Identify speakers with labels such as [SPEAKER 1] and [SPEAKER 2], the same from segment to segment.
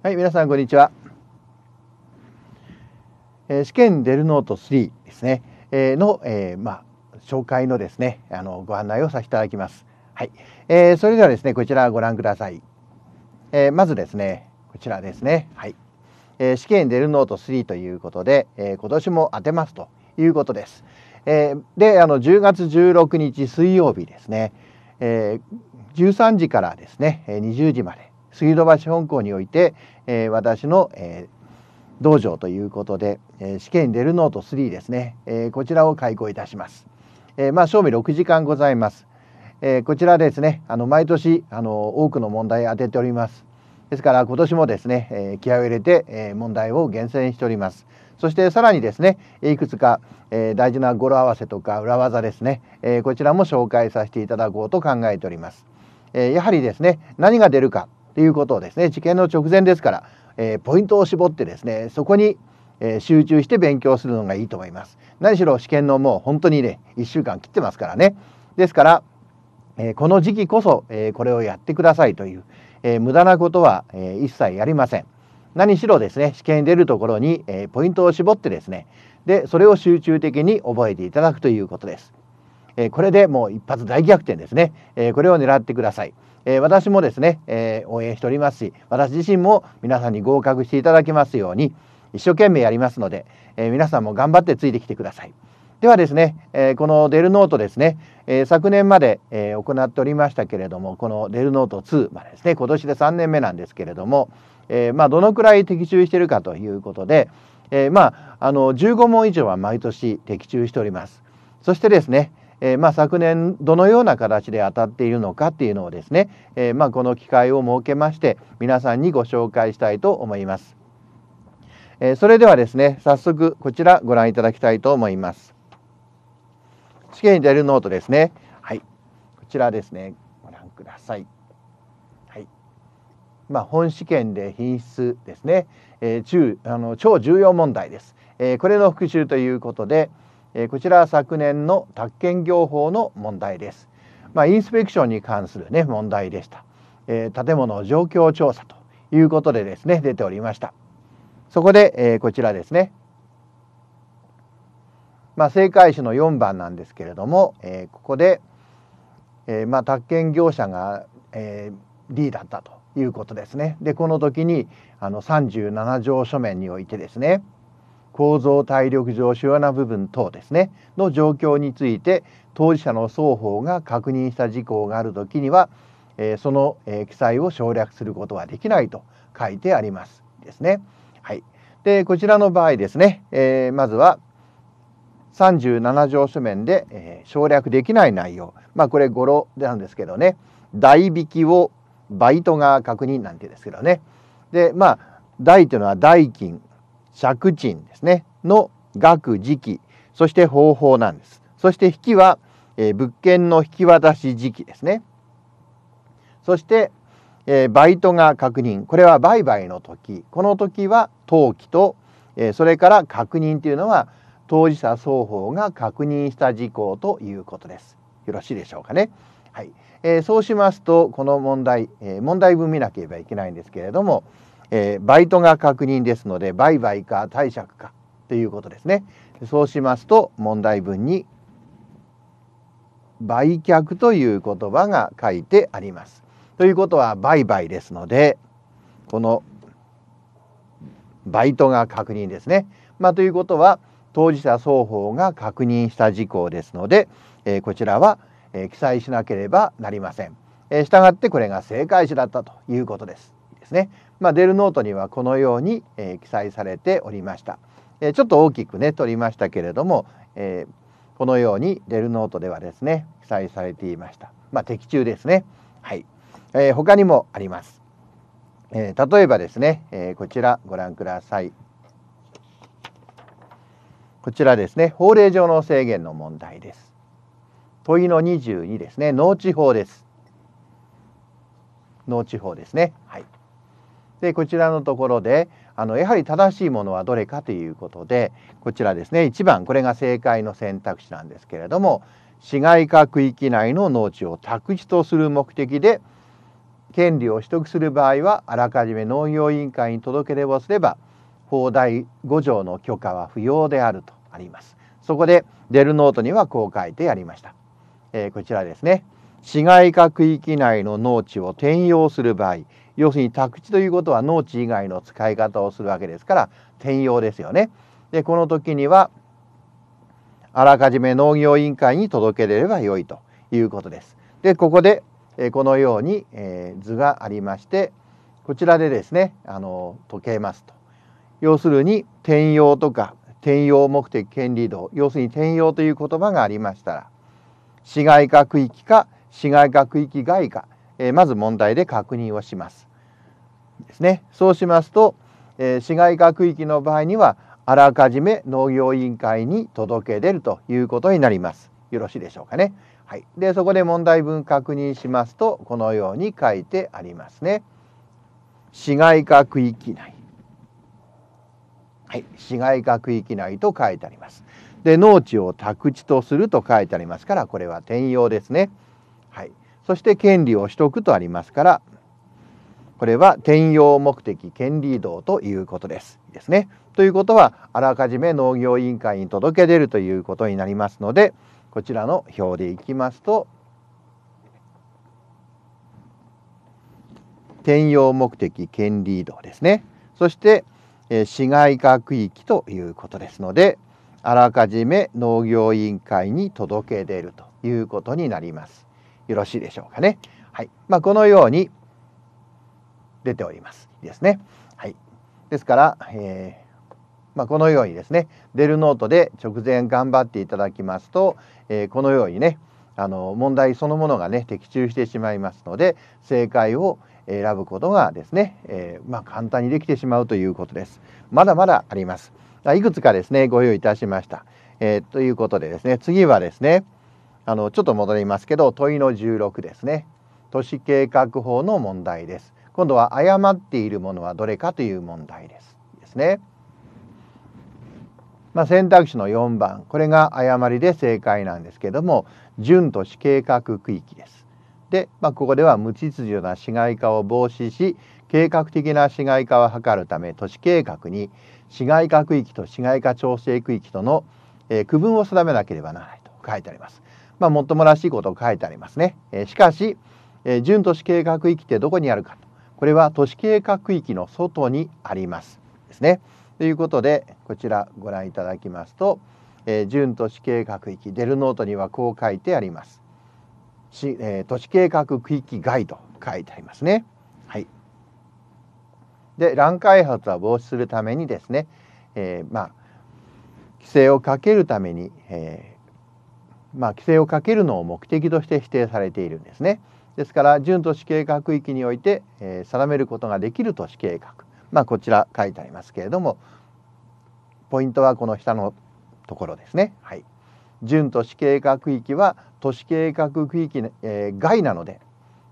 [SPEAKER 1] はい、皆さん、こんにちは。えー、試験デルノート3ですね、えー、の、えー、まあ、紹介のですね、あの、ご案内をさせていただきます。はい。えそれではですね、こちらご覧ください。えまずですね、こちらですね。はい。え試験デルノート3ということで、え今年も当てますということです。えで、あの、10月16日水曜日ですね、え13時からですね、20時まで。杉戸橋本校において、えー、私の、えー、道場ということで、えー、試験に出るノート3ですね、えー、こちらを開講いたします。えー、まあ賞味6時間ございます。えー、こちらですねあの毎年あの多くの問題当てております。ですから今年もですね、えー、気合を入れて、えー、問題を厳選しております。そしてさらにですねいくつか、えー、大事な語呂合わせとか裏技ですね、えー、こちらも紹介させていただこうと考えております。えー、やはりですね何が出るかいうことをですね受験の直前ですから、えー、ポイントを絞ってですねそこに、えー、集中して勉強するのがいいと思います。何しろ試験のもう本当にね1週間切ってますからね。ですから、えー、この時期こそ、えこれをやってくださいという、え無駄なことは、え一切やりません。何しろですね試験に出るところに、えポイントを絞ってですねでそれを集中的に覚えていただくということです。えこれでもう一発大逆転ですね、えこれを狙ってください。え私もですね、え応援しておりますし私自身も皆さんに合格していただけますように一生懸命やりますので、え皆さんも頑張ってついてきてください。ではですね、えこのデルノートですね、え昨年まで、え行っておりましたけれどもこのデルノート2までですね今年で3年目なんですけれども、えまあ、どのくらい的中してるかということで、えまああの15問以上は毎年的中しております。そしてですね、えー、まあ、昨年どのような形で当たっているのかっていうのをですね、えー、まあ、この機会を設けまして皆さんにご紹介したいと思います。えー、それではですね早速こちらご覧いただきたいと思います。試験に出るノートですね。はい、こちらですねご覧ください。まあ、本試験で品質ですね、えー、中あの超重要問題です、えー、これの復習ということで、えこちらは昨年の宅建業法の問題です。まあ、インスペクションに関する、ね、問題でした、え建物状況調査ということでですね出ておりました。そこで、えこちらですねまあ、正解種の4番なんですけれども、えー、ここで、えー、まあ、宅建業者が、えー、D だったということですね。でこの時にあの37条書面においてですね構造体力上主要な部分等ですねの状況について当事者の双方が確認した事項がある時には、えその、え記載を省略することはできないと書いてありますですね。はい、でこちらの場合ですね、えー、まずは37条書面で、え省略できない内容まあこれ語呂なんですけどね代引きをバイトが確認なんてですけどねでまあ代というのは代金借賃ですねの額時期そして方法なんですそして引きは、えー、物件の引き渡し時期ですねそして、えー、バイトが確認これは売買の時この時は登記と、えー、それから確認というのは当事者双方が確認した事項ということですよろしいでしょうかねはい、えそうしますとこの問題、え問題文見なければいけないんですけれどもえー、バイトが確認ですので売買か貸借かということですね。そうしますと問題文に売却という言葉が書いてあります。ということは売買ですのでこのバイトが確認ですね。まあ、ということは当事者双方が確認した事項ですので、えー、こちらは、えー、記載しなければなりません。えー、したがってこれが正解詞だったということです。ですね。まあ、デルノートにはこのように、えー、記載されておりました、えー、ちょっと大きくね取りましたけれども、えー、このようにデルノートではですね記載されていましたまあ的中ですねはい、えー、他にもあります、えー、例えばですね、えー、こちらご覧くださいこちらですね法令上の制限の問題です問いの22ですね農地法です農地法ですねはいでこちらのところであのやはり正しいものはどれかということでこちらですね1番これが正解の選択肢なんですけれども市街化区域内の農地を宅地とする目的で権利を取得する場合はあらかじめ農業委員会に届け出をすれば法第5条の許可は不要であるとあります。そこでデルノートにはこう書いてありました。えー、こちらですね。市街化区域内の農地を転用する場合要するに宅地ということは農地以外の使い方をするわけですから転用ですよね。でこの時にはあらかじめ農業委員会に届け出ればよいということです。でここでこのように図がありましてこちらでですねあの解けますと。要するに転用とか転用目的権利度要するに転用という言葉がありましたら市街化区域か市街化区域外か、えまず問題で確認をします。ですねそうしますと、えー、市街化区域の場合にはあらかじめ農業委員会に届け出るということになりますよろしいでしょうかねはい、でそこで問題文確認しますとこのように書いてありますね。市街化区域内、はい、市街化区域内と書いてあります。で農地を宅地とすると書いてありますからこれは転用ですね。はい、そして権利を取得とありますからこれは転用目的権利移動ということです。ですね。ということはあらかじめ農業委員会に届け出るということになりますのでこちらの表でいきますと転用目的権利移動ですねそしてえ市街化区域ということですのであらかじめ農業委員会に届け出るということになりますよろしいでしょうかねはい、まあ、このように出ておりますですね。はい、ですから、えー、まあ、このようにですね出ルノートで直前頑張っていただきますと、えー、このようにねあの問題そのものがね的中してしまいますので正解を選ぶことがですね、えー、まあ、簡単にできてしまうということです。まだまだあります。いくつかですねご用意いたしました。えということでですね次はですねあのちょっと戻りますけど問いの16ですね都市計画法の問題です。今度は誤っているものはどれかという問題ですですね。まあ、選択肢の4番これが誤りで正解なんですけども準都市計画区域です。で、まあ、ここでは無秩序な市街化を防止し計画的な市街化を図るため都市計画に市街化区域と市街化調整区域との、えー、区分を定めなければならないと書いてあります。まあ、もっともらしいことを書いてありますね。えー、しかし、えー、準都市計画域ってどこにあるかこれは都市計画区域の外にありますですね。ということでこちらご覧いただきますと、えー、準都市計画域デルノートにはこう書いてあります。しえー、都市計画区域外と書いてありますね。はい、で乱開発は防止するためにですね、えー、まあ規制をかけるために、えー、まあ規制をかけるのを目的として指定されているんですね。ですから準都市計画域において、え定めることができる都市計画、まあ、こちら書いてありますけれどもポイントはこの下のところですね。はい、準都市計画域は都市計画区域、え外なので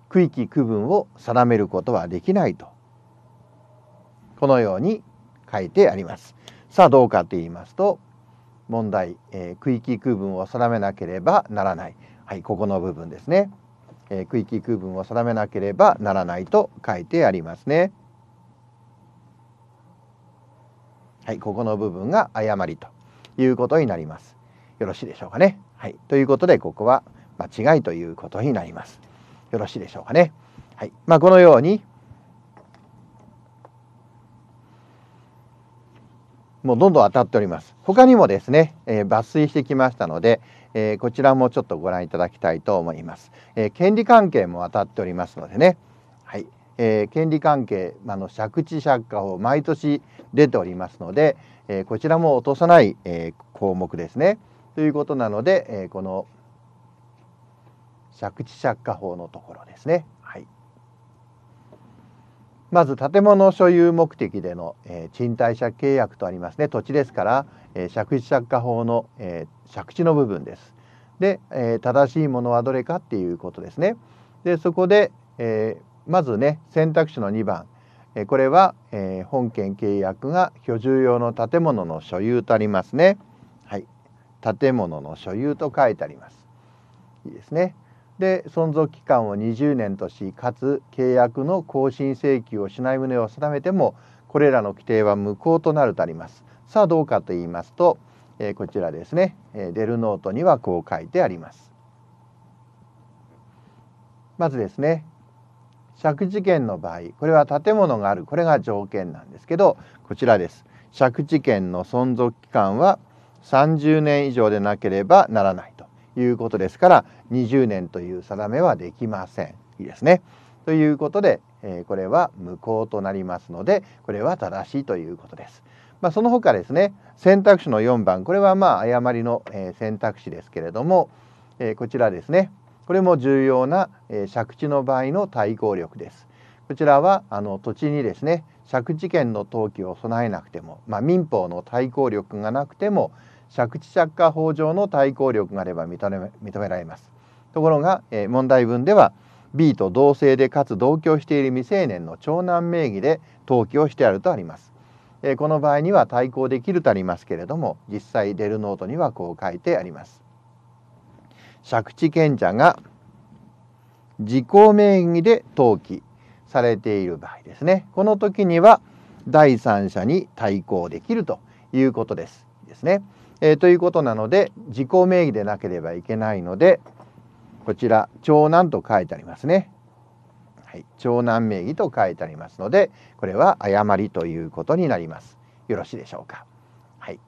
[SPEAKER 1] 区域区分を定めることはできないとこのように書いてあります。さあどうかと言いますと問題、え区域区分を定めなければならない、はい、ここの部分ですね。えー、区域区分を定めなければならないと書いてありますね。はい、ここの部分が誤りということになります。よろしいでしょうかね。はい、ということでここは間違いということになります。よろしいでしょうかね。はい、まあ、このようにもうどんどん当たっております他にもですね、えー、抜粋してきましたので、えー、こちらもちょっとご覧いただきたいと思います、えー、権利関係も当たっておりますのでねはい、えー、権利関係あの借地借家を毎年出ておりますので、えー、こちらも落とさない、えー、項目ですねということなので、えー、この借地借家法のところですねまず建物所有目的での、えー、賃貸借契約とありますね土地ですから、えー、借地借家法の、えー、借地の部分です。で、えー、正しいものはどれかっていうことですね。でそこで、えー、まずね選択肢の2番、えー、これは、えー、本件契約が居住用の建物の所有とありますね。はい、建物の所有と書いてあります。いいですね。で存続期間を20年としかつ契約の更新請求をしない旨を定めてもこれらの規定は無効となるとありますさあどうかと言いますと、えー、こちらですね、えー、デルノートにはこう書いてありますまずですね借地権の場合これは建物があるこれが条件なんですけどこちらです借地権の存続期間は30年以上でなければならないいうことですから20年という定めはできません。いいですね。ということで、えー、これは無効となりますのでこれは正しいということです。まあ、その他ですね選択肢の4番これはまあ誤りの、え選択肢ですけれども、えー、こちらですねこれも重要な、え借地の場合の対抗力です。こちらはあの土地にですね借地権の登記を備えなくても、まあ、民法の対抗力がなくても借地借家法上の対抗力があれば認め認められますところが、え問題文では B と同姓でかつ同居している未成年の長男名義で登記をしてあるとあります、えこの場合には対抗できるとありますけれども実際デルノートにはこう書いてあります借地権者が自己名義で登記されている場合ですねこの時には第三者に対抗できるということですですねえー、ということなので自己名義でなければいけないのでこちら長男と書いてありますね、はい、長男名義と書いてありますのでこれは誤りということになりますよろしいでしょうかはい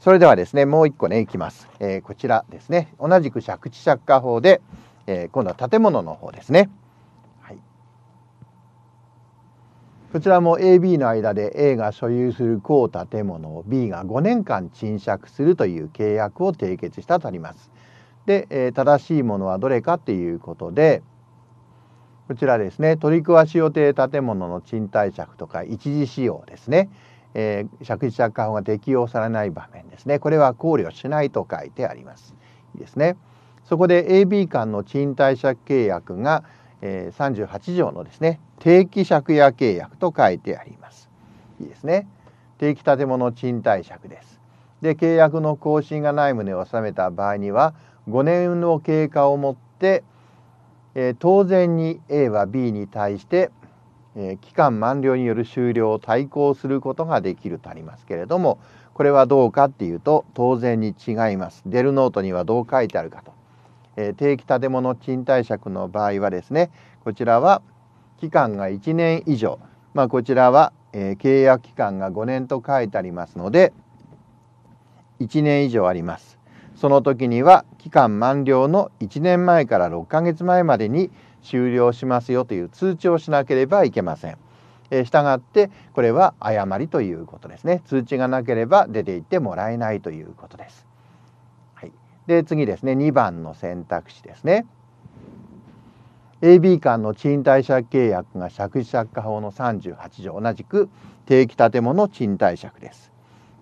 [SPEAKER 1] それではですねもう一個ねいきます、えー、こちらですね同じく借地借家法で、えー、今度は建物の方ですねこちらも AB の間で A が所有する高建物を B が5年間賃借するという契約を締結したとあります。で、え正しいものはどれかということでこちらですね取り壊し予定建物の賃貸借とか一時使用ですね、えー、借地借家法が適用されない場面ですねこれは考慮しないと書いてあります。いいですね。そこで AB 間の賃貸借契約がえ38条のですね定期借家契約と書いてありますいいですね定期建物賃貸借ですで契約の更新がない旨を定めた場合には5年の経過をもって、えー、当然に A は B に対してえ期間満了による終了を対抗することができるとありますけれどもこれはどうかっていうと当然に違います。デルノートにはどう書いてあるかとえ定期建物賃貸借の場合はですねこちらは期間が1年以上、まあ、こちらは、え契約期間が5年と書いてありますので1年以上ありますその時には期間満了の1年前から6ヶ月前までに終了しますよという通知をしなければいけません。えしたがってこれは誤りということですね通知がなければ出て行ってもらえないということです。で次ですね2番の選択肢ですね AB 間の賃貸借契約が借借家法の38条同じく定期建物賃貸借です。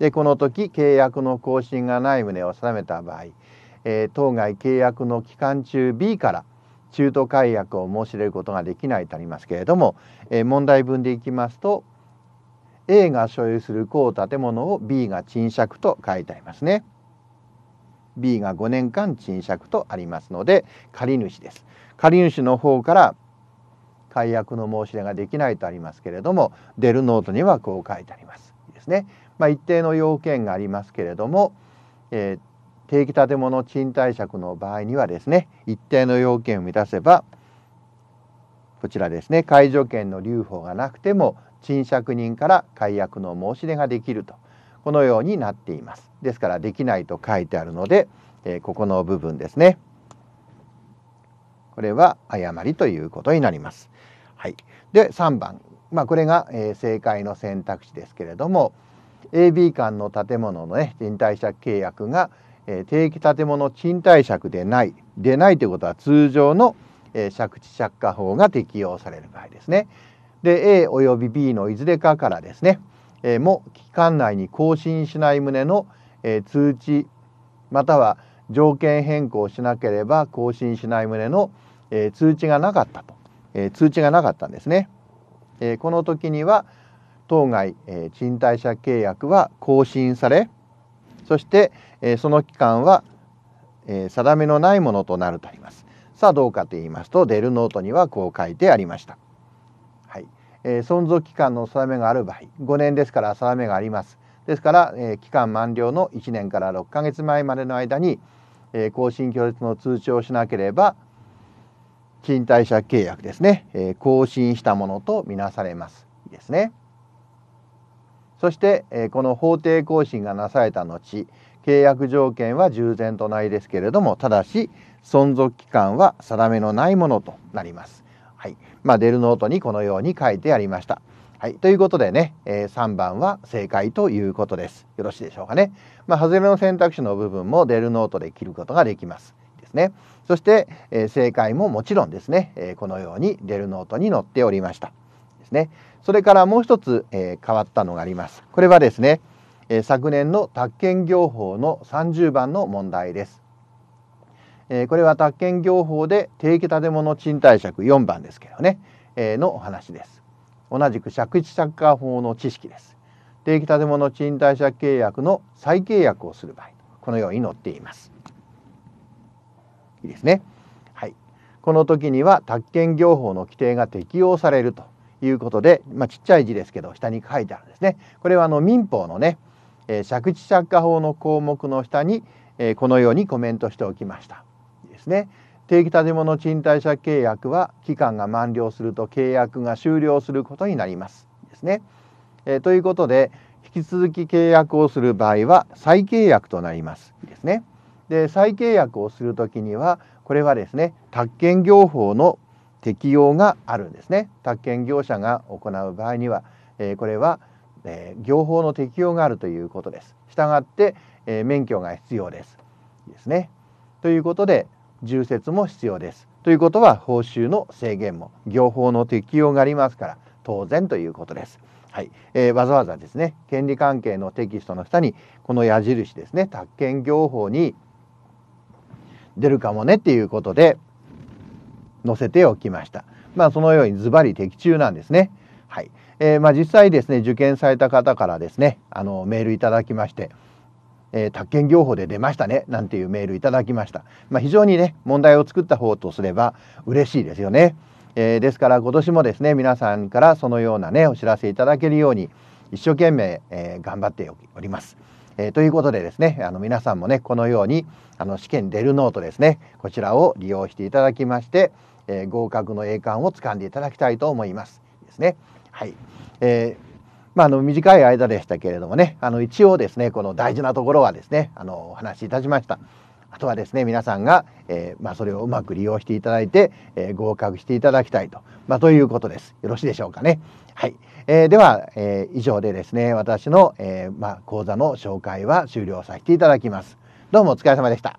[SPEAKER 1] でこの時契約の更新がない旨を定めた場合、えー、当該契約の期間中 B から中途解約を申し入れることができないとありますけれども、えー、問題文でいきますと A が所有する高建物を B が賃借と書いてありますね。B が5年間賃借とありますので借主です借主の方から解約の申し出ができないとありますけれども出るノートにはこう書いてありますですね、まあ、一定の要件がありますけれども、えー、定期建物賃貸借の場合にはですね一定の要件を満たせばこちらですね解除権の留保がなくても賃借人から解約の申し出ができるとこのようになっています。ですからできないと書いてあるので、えー、ここの部分ですね。これは誤りということになります。はい、で3番、まあ、これが、えー、正解の選択肢ですけれども AB 間の建物の、ね、賃貸借契約が、えー、定期建物賃貸借でないでないということは通常の、えー、借地借家法が適用される場合ですね。で A および B のいずれかからですねえも期間内に更新しない旨の、え通知または条件変更しなければ更新しない旨の、え通知がなかったと、え通知がなかったんですね。えこの時には当該、え賃貸者契約は更新されそして、えその期間は、え定めのないものとなるとあります。さあどうかと言いますとデルノートにはこう書いてありました。え存続期間の定めがある場合5年ですから定めがありますですから、え期間満了の1年から6ヶ月前までの間に、え更新拒絶の通知をしなければ賃貸借契約ですね、え更新したものとみなされますですねそして、えこの法定更新がなされた後契約条件は従前とないですけれどもただし存続期間は定めのないものとなりますはい。まあ、デルノートにこのように書いてありました。はい。ということでね、えー、3番は正解ということです。よろしいでしょうかね。まあ、外れの選択肢の部分もデルノートで切ることができます。ですね。そして、えー、正解ももちろんですね、えー、このようにデルノートに載っておりました。ですね。それからもう一つ、え変わったのがあります。これはですね、え昨年の宅建業法の30番の問題です。えこれは宅建業法で定期建物賃貸借4番ですけどね、えのお話です。同じく借地借家法の知識です。定期建物賃貸借契約の再契約をする場合、このように載っています。いいですね。はい。この時には宅建業法の規定が適用されるということで、まあ、ちっちゃい字ですけど下に書いてあるんですね。これはあの民法のね、え借地借家法の項目の下に、えこのようにコメントしておきました。ですね定期建物賃貸借契約は期間が満了すると契約が終了することになりますですね、えー、ということで引き続き契約をする場合は再契約となりますですねで再契約をする時にはこれはですね宅建業法の適用があるんですね宅建業者が行う場合には、えー、これは、えー、業法の適用があるということですしたがって、えー、免許が必要ですですねということで重説も必要です。ということは報酬の制限も業法の適用がありますから当然ということです。はいえー、わざわざですね権利関係のテキストの下にこの矢印ですね宅建業法に出るかもねっていうことで載せておきました。まあそのようにズバリ的中なんですね。はい。えー、まあ実際ですね受験された方からですねあのメールいただきましてえー、宅建業法で出ましたねなんていうメールいただきました、まあ、非常にね問題を作った方とすれば嬉しいですよね、えー、ですから今年もですね皆さんからそのようなねお知らせいただけるように一生懸命、えー、頑張っております。えー、ということでですねあの皆さんもねこのようにあの試験出るノートですねこちらを利用していただきまして、えー、合格の栄冠をつかんでいただきたいと思います。ですね。はい、えーまあ、あの短い間でしたけれどもねあの一応ですねこの大事なところはですねあのお話しいたしました。あとはですね皆さんが、えー、まあ、それをうまく利用していただいて、えー、合格していただきたいと、まあ、ということです。よろしいでしょうかね。はい、えー、では、え以上でですね私の、えまあ、講座の紹介は終了させていただきます。どうもお疲れ様でした。